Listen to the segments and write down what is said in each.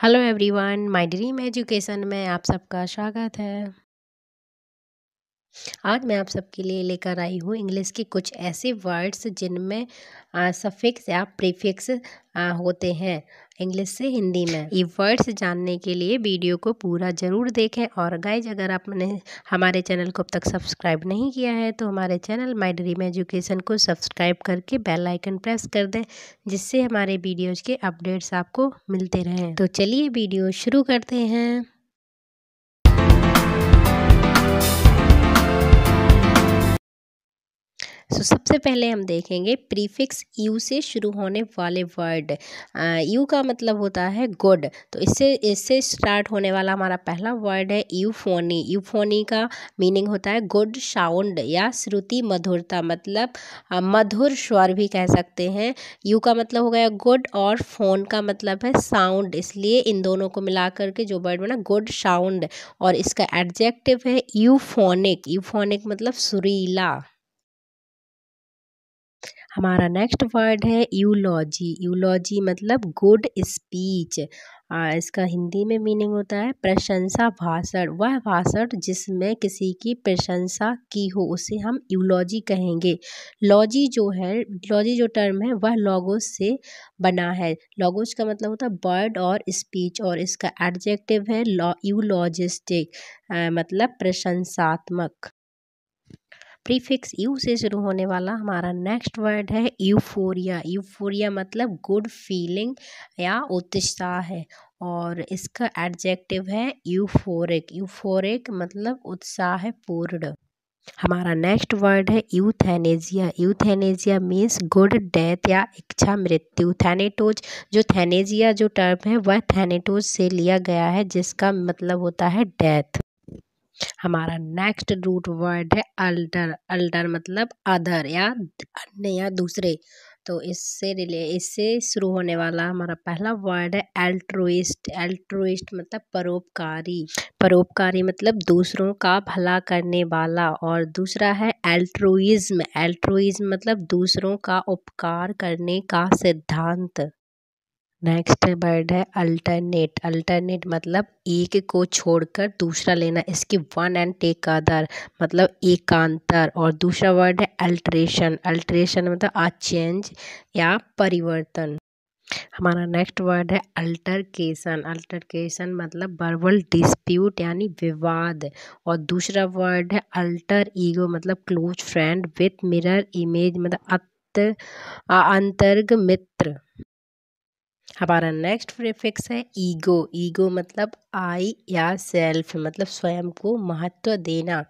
hello everyone my dream education में आप सबका स्वागत है आज मैं आप सबके लिए लेकर आई हूँ इंग्लिश के कुछ ऐसे वर्ड्स जिनमें सफ़िक्स या प्रीफिक्स होते हैं इंग्लिश से हिंदी में ये वर्ड्स जानने के लिए वीडियो को पूरा ज़रूर देखें और गाइज अगर आपने हमारे चैनल को अब तक सब्सक्राइब नहीं किया है तो हमारे चैनल माई ड्रीम एजुकेशन को सब्सक्राइब करके बेल आइकन प्रेस कर दें जिससे हमारे वीडियोज़ के अपडेट्स आपको मिलते रहें तो चलिए वीडियो शुरू करते हैं सबसे पहले हम देखेंगे प्रीफिक्स यू से शुरू होने वाले वर्ड यू का मतलब होता है गुड तो इससे इससे स्टार्ट होने वाला हमारा पहला वर्ड है यूफोनी यूफोनी का मीनिंग होता है गुड साउंड या श्रुति मधुरता मतलब मधुर स्वर भी कह सकते हैं यू का मतलब हो गया गुड और फोन का मतलब है साउंड इसलिए इन दोनों को मिला करके जो वर्ड बना गुड साउंड और इसका एडजेक्टिव है यूफोनिक यूफोनिक मतलब सुरीला हमारा नेक्स्ट वर्ड है यूलॉजी यूलॉजी मतलब गुड स्पीच इसका हिंदी में मीनिंग होता है प्रशंसा भाषण वह भाषण जिसमें किसी की प्रशंसा की हो उसे हम यूलॉजी कहेंगे लॉजी जो है लॉजी जो टर्म है वह लॉगोस से बना है लॉगोस का मतलब होता है वर्ड और स्पीच और इसका एडजेक्टिव है लॉ यूलॉजिस्टिक मतलब प्रशंसात्मक प्रीफिक्स यू से शुरू होने वाला हमारा नेक्स्ट वर्ड है यूफोरिया यूफोरिया मतलब गुड फीलिंग या उत्साह है और इसका एडजेक्टिव है यूफोरिक यूफोरिक मतलब उत्साह है पूर्ण हमारा नेक्स्ट वर्ड है euthanasia euthanasia means good death या इच्छा मृत्यु थैनेटोज जो थैनेजिया जो टर्म है वह थैनेटोज से लिया गया है जिसका मतलब होता है डेथ हमारा नेक्स्ट रूट वर्ड है अल्टर अल्टर मतलब अदर या अन्य या दूसरे तो इससे रिले इससे शुरू होने वाला हमारा पहला वर्ड है एल्ट्रोइस्ट एल्ट्रोइस्ट मतलब परोपकारी परोपकारी मतलब दूसरों का भला करने वाला और दूसरा है एल्ट्रोइज्म एल्ट्रोइज्म मतलब दूसरों का उपकार करने का सिद्धांत नेक्स्ट वर्ड है अल्टरनेट अल्टरनेट मतलब एक को छोड़कर दूसरा लेना इसकी वन एंड टेक अदर मतलब एकांतर और दूसरा वर्ड है अल्ट्रेशन अल्ट्रेशन मतलब आ चेंज या परिवर्तन हमारा नेक्स्ट वर्ड है अल्टरकेशन अल्टरकेशन मतलब वर्बल डिस्प्यूट यानी विवाद और दूसरा वर्ड है अल्टर ईगो मतलब close friend with mirror image मतलब अंतर्ग मित्र हमारा नेक्स्ट प्रीफिक्स है ईगो ईगो मतलब आई या सेल्फ मतलब स्वयं को महत्व देना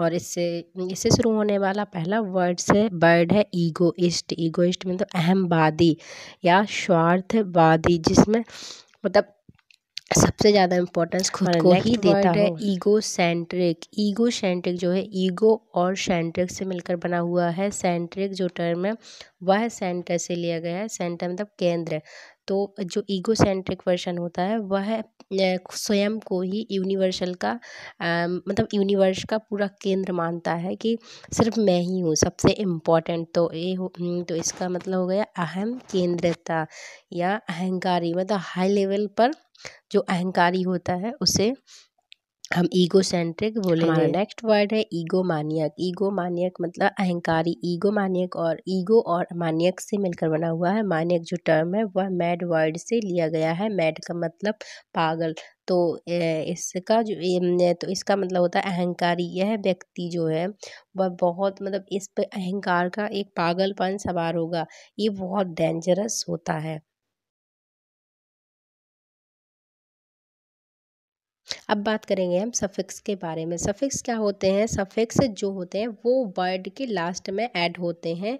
और इससे इससे शुरू होने वाला पहला वर्ड से वर्ड है ईगोइस्ट ईगोइस्ट मतलब अहमवादी या स्वार्थवादी जिसमें मतलब सबसे ज़्यादा इम्पोर्टेंस खुद को ही देता है ईगो सेंट्रिक ईगो सेंट्रिक जो है ईगो और सेंट्रिक से मिलकर बना हुआ है सेंट्रिक जो टर्म है वह सेंटर से लिया गया है सेंटर मतलब केंद्र तो जो ईगो सेंट्रिक वर्शन होता है वह स्वयं को ही यूनिवर्सल का मतलब यूनिवर्स का पूरा केंद्र मानता है कि सिर्फ मैं ही हूँ सबसे इम्पोर्टेंट तो ये हो हम्म, तो इसका मतलब हो गया अहम केंद्रता या अहंकारी मतलब हाई लेवल पर जो अहंकारी होता है उसे हम ईगो सेंट्रिक बोलेंगे नेक्स्ट वर्ड है ईगो मानियक ईगो मानियक मतलब अहंकारी ईगो मानियक और ईगो और मानियक से मिलकर बना हुआ है मानियक जो टर्म है वह मैड वर्ड से लिया गया है मैड का मतलब पागल तो इसका जो तो इसका मतलब होता है अहंकारी यह व्यक्ति जो है वह बहुत मतलब इस पर अहंकार का एक पागलपन सवार होगा ये बहुत डेंजरस होता है अब बात करेंगे हम सफ़िक्स के बारे में सफ़िक्स क्या होते हैं सफ़िक्स जो होते हैं वो वर्ड के लास्ट में ऐड होते हैं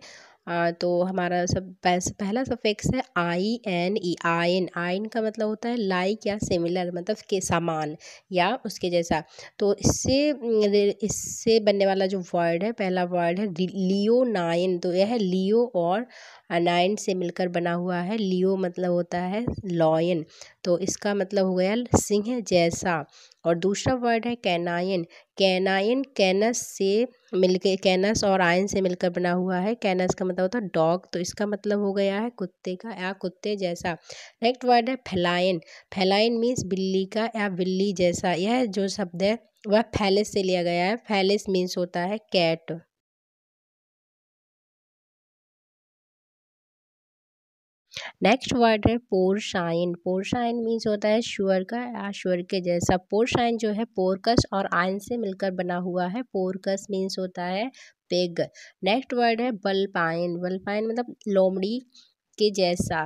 आ, तो हमारा सब पहला सफ़िक्स है I N E ion ion का मतलब होता है लाइक या सिमिलर मतलब के समान या उसके जैसा तो इससे इससे बनने वाला जो वर्ड है पहला वर्ड है लियो नाइन तो यह है लियो और नाइन से मिलकर बना हुआ है लियो मतलब होता है लॉयन तो इसका मतलब हो गया सिंह जैसा और दूसरा वर्ड है कैनायन कैनायन कैनस से मिलके कैनस और आयन से मिलकर बना हुआ है कैनस का मतलब होता है डॉग तो इसका मतलब हो गया है कुत्ते का या कुत्ते जैसा नेक्स्ट वर्ड है फैलायन फैलायन मीन्स बिल्ली का या बिल्ली जैसा यह जो शब्द है वह फैलिस से लिया गया है फैलिस मीन्स होता है कैट नेक्स्ट वर्ड है पोर शाइन मीन्स होता है श्योर का आश्वर के जैसा शाइन जो है पोरकस और आयन से मिलकर बना हुआ है पोरकस मीन्स होता है पेग नेक्स्ट वर्ड है बलपाइन बलपाइन मतलब लोमड़ी के जैसा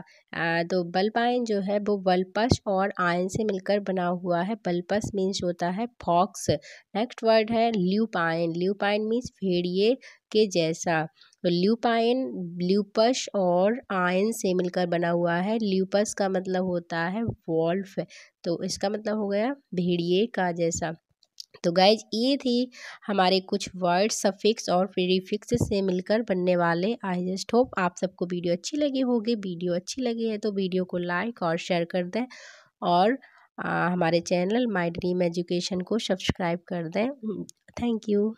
तो आयन जो है वो बल्पस और आयन से मिलकर बना हुआ है बल्पस मीन्स होता है फॉक्स नेक्स्ट वर्ड है ल्यूपाइन ल्यूपाइन मीन्स भेड़िए के जैसा तो ल्यूपाइन ल्यूपस और आयन से मिलकर बना हुआ है ल्यूपस का मतलब होता है वॉल्फ तो इसका मतलब हो गया भेड़िए का जैसा तो गाइज ये थी हमारे कुछ वर्ड सफिक्स और प्रीफिक्स से मिलकर बनने वाले आई जस्ट होप आप सबको वीडियो अच्छी लगी होगी वीडियो अच्छी लगी है तो वीडियो को लाइक और शेयर कर दें और आ, हमारे चैनल माई ड्रीम एजुकेशन को सब्सक्राइब कर दें थैंक यू